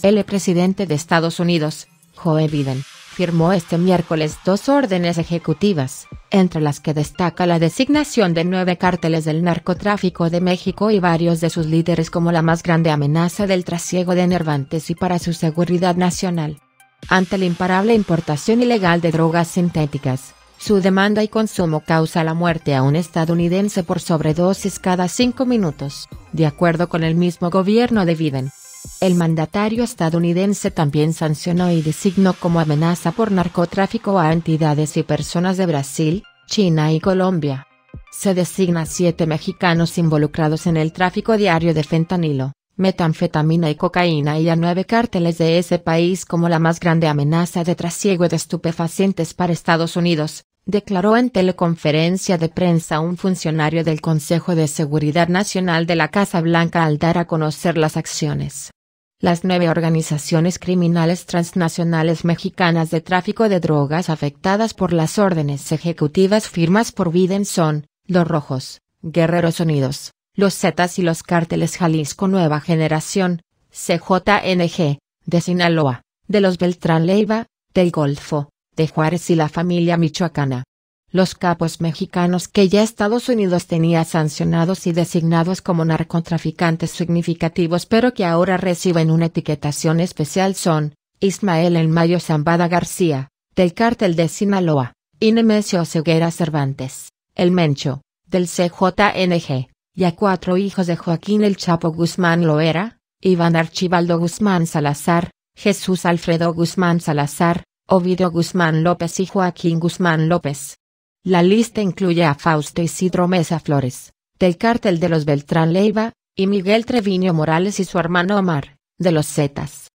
El presidente de Estados Unidos, Joe Biden, firmó este miércoles dos órdenes ejecutivas, entre las que destaca la designación de nueve cárteles del narcotráfico de México y varios de sus líderes como la más grande amenaza del trasiego de Nervantes y para su seguridad nacional. Ante la imparable importación ilegal de drogas sintéticas, su demanda y consumo causa la muerte a un estadounidense por sobredosis cada cinco minutos, de acuerdo con el mismo gobierno de Biden. El mandatario estadounidense también sancionó y designó como amenaza por narcotráfico a entidades y personas de Brasil, China y Colombia. Se designa a siete mexicanos involucrados en el tráfico diario de fentanilo, metanfetamina y cocaína y a nueve cárteles de ese país como la más grande amenaza de trasiego de estupefacientes para Estados Unidos, declaró en teleconferencia de prensa un funcionario del Consejo de Seguridad Nacional de la Casa Blanca al dar a conocer las acciones. Las nueve organizaciones criminales transnacionales mexicanas de tráfico de drogas afectadas por las órdenes ejecutivas firmas por Biden son, Los Rojos, Guerreros Unidos, Los Zetas y los cárteles Jalisco Nueva Generación, CJNG, de Sinaloa, de los Beltrán Leiva, del Golfo, de Juárez y la familia michoacana los capos mexicanos que ya Estados Unidos tenía sancionados y designados como narcotraficantes significativos pero que ahora reciben una etiquetación especial son, Ismael El Mayo Zambada García, del cártel de Sinaloa, y Nemesio Ceguera Cervantes, El Mencho, del CJNG, y a cuatro hijos de Joaquín El Chapo Guzmán Loera, Iván Archibaldo Guzmán Salazar, Jesús Alfredo Guzmán Salazar, Ovidio Guzmán López y Joaquín Guzmán López, la lista incluye a Fausto Isidro Mesa Flores, del cártel de los Beltrán Leiva, y Miguel Treviño Morales y su hermano Omar, de los Zetas.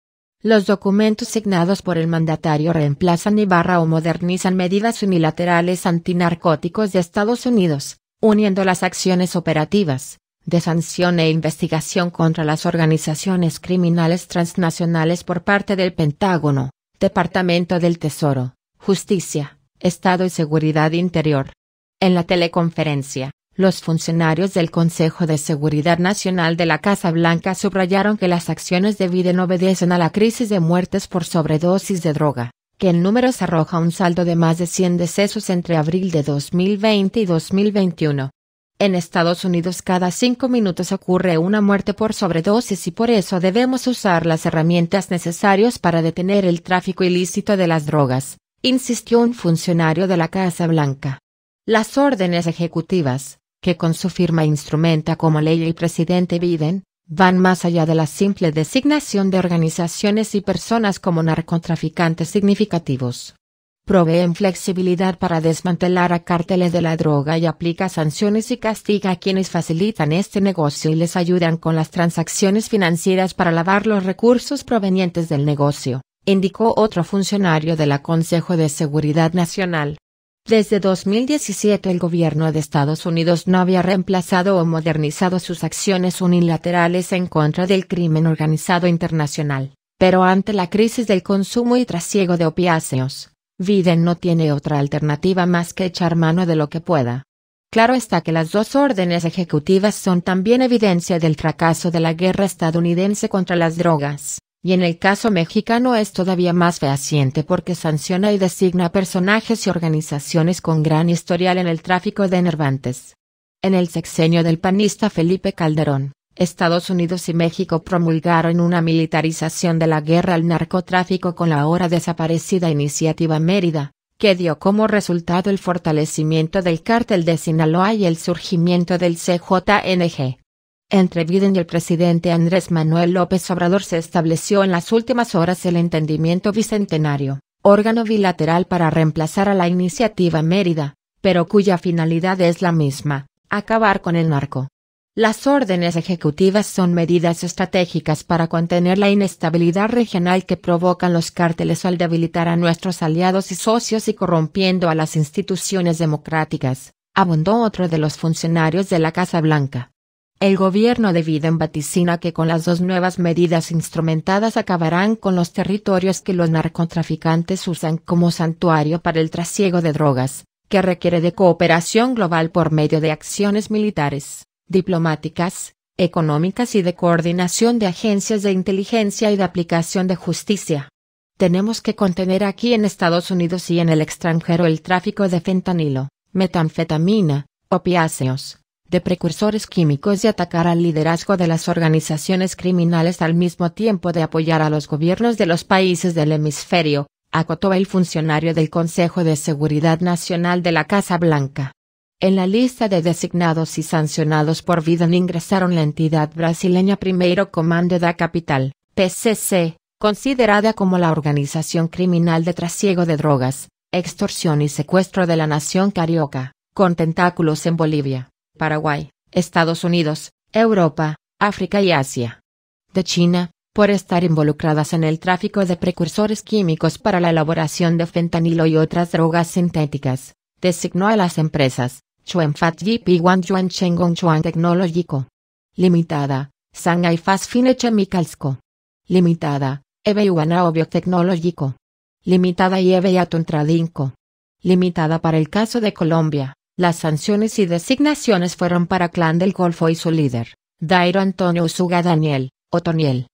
Los documentos signados por el mandatario reemplazan y barra o modernizan medidas unilaterales antinarcóticos de Estados Unidos, uniendo las acciones operativas, de sanción e investigación contra las organizaciones criminales transnacionales por parte del Pentágono, Departamento del Tesoro, Justicia, Estado y Seguridad Interior. En la teleconferencia, los funcionarios del Consejo de Seguridad Nacional de la Casa Blanca subrayaron que las acciones de Biden obedecen a la crisis de muertes por sobredosis de droga, que en números arroja un saldo de más de 100 decesos entre abril de 2020 y 2021. En Estados Unidos cada cinco minutos ocurre una muerte por sobredosis y por eso debemos usar las herramientas necesarias para detener el tráfico ilícito de las drogas insistió un funcionario de la Casa Blanca. Las órdenes ejecutivas, que con su firma instrumenta como ley el presidente Biden, van más allá de la simple designación de organizaciones y personas como narcotraficantes significativos. Proveen flexibilidad para desmantelar a cárteles de la droga y aplica sanciones y castiga a quienes facilitan este negocio y les ayudan con las transacciones financieras para lavar los recursos provenientes del negocio indicó otro funcionario de la Consejo de Seguridad Nacional. Desde 2017 el gobierno de Estados Unidos no había reemplazado o modernizado sus acciones unilaterales en contra del crimen organizado internacional, pero ante la crisis del consumo y trasiego de opiáceos, Biden no tiene otra alternativa más que echar mano de lo que pueda. Claro está que las dos órdenes ejecutivas son también evidencia del fracaso de la guerra estadounidense contra las drogas. Y en el caso mexicano es todavía más fehaciente porque sanciona y designa personajes y organizaciones con gran historial en el tráfico de nervantes. En el sexenio del panista Felipe Calderón, Estados Unidos y México promulgaron una militarización de la guerra al narcotráfico con la ahora desaparecida iniciativa Mérida, que dio como resultado el fortalecimiento del cártel de Sinaloa y el surgimiento del CJNG. Entre Biden y el presidente Andrés Manuel López Obrador se estableció en las últimas horas el entendimiento bicentenario, órgano bilateral para reemplazar a la iniciativa Mérida, pero cuya finalidad es la misma, acabar con el narco. Las órdenes ejecutivas son medidas estratégicas para contener la inestabilidad regional que provocan los cárteles al debilitar a nuestros aliados y socios y corrompiendo a las instituciones democráticas, abundó otro de los funcionarios de la Casa Blanca. El gobierno de Biden vaticina que con las dos nuevas medidas instrumentadas acabarán con los territorios que los narcotraficantes usan como santuario para el trasiego de drogas, que requiere de cooperación global por medio de acciones militares, diplomáticas, económicas y de coordinación de agencias de inteligencia y de aplicación de justicia. Tenemos que contener aquí en Estados Unidos y en el extranjero el tráfico de fentanilo, metanfetamina, opiáceos, de precursores químicos y atacar al liderazgo de las organizaciones criminales al mismo tiempo de apoyar a los gobiernos de los países del hemisferio, acotó el funcionario del Consejo de Seguridad Nacional de la Casa Blanca. En la lista de designados y sancionados por vida ingresaron la entidad brasileña Primero Comando da Capital, PCC, considerada como la organización criminal de trasiego de drogas, extorsión y secuestro de la nación carioca, con tentáculos en Bolivia. Paraguay, Estados Unidos, Europa, África y Asia. De China, por estar involucradas en el tráfico de precursores químicos para la elaboración de fentanilo y otras drogas sintéticas, designó a las empresas Chuanfat y Wanyuan Chengong Chuan Limitada, Shanghai Fast Fine Chemicals Limitada, Eve Yuanao Biotecnológico. Limitada y Eve Yatun Limitada para el caso de Colombia. Las sanciones y designaciones fueron para Clan del Golfo y su líder, Dairo Antonio Usuga Daniel, Otoniel,